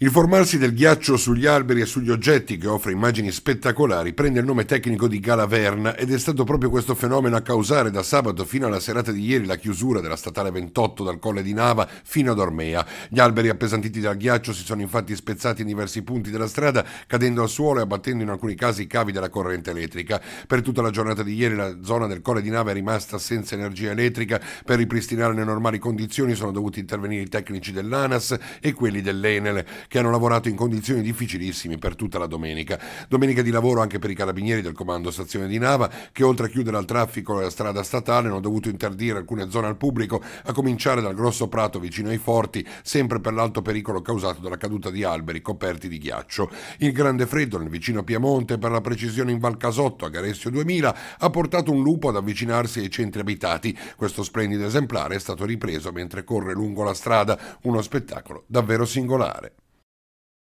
Il formarsi del ghiaccio sugli alberi e sugli oggetti, che offre immagini spettacolari, prende il nome tecnico di Galaverna ed è stato proprio questo fenomeno a causare da sabato fino alla serata di ieri la chiusura della statale 28 dal colle di Nava fino ad Ormea. Gli alberi appesantiti dal ghiaccio si sono infatti spezzati in diversi punti della strada, cadendo al suolo e abbattendo in alcuni casi i cavi della corrente elettrica. Per tutta la giornata di ieri la zona del colle di Nava è rimasta senza energia elettrica. Per ripristinare le normali condizioni sono dovuti intervenire i tecnici dell'ANAS e quelli dell'Enel che hanno lavorato in condizioni difficilissime per tutta la domenica. Domenica di lavoro anche per i carabinieri del comando stazione di Nava, che oltre a chiudere al traffico la strada statale hanno dovuto interdire alcune zone al pubblico, a cominciare dal grosso prato vicino ai forti, sempre per l'alto pericolo causato dalla caduta di alberi coperti di ghiaccio. Il grande freddo nel vicino Piemonte, per la precisione in Val Casotto, a Garessio 2000, ha portato un lupo ad avvicinarsi ai centri abitati. Questo splendido esemplare è stato ripreso mentre corre lungo la strada, uno spettacolo davvero singolare.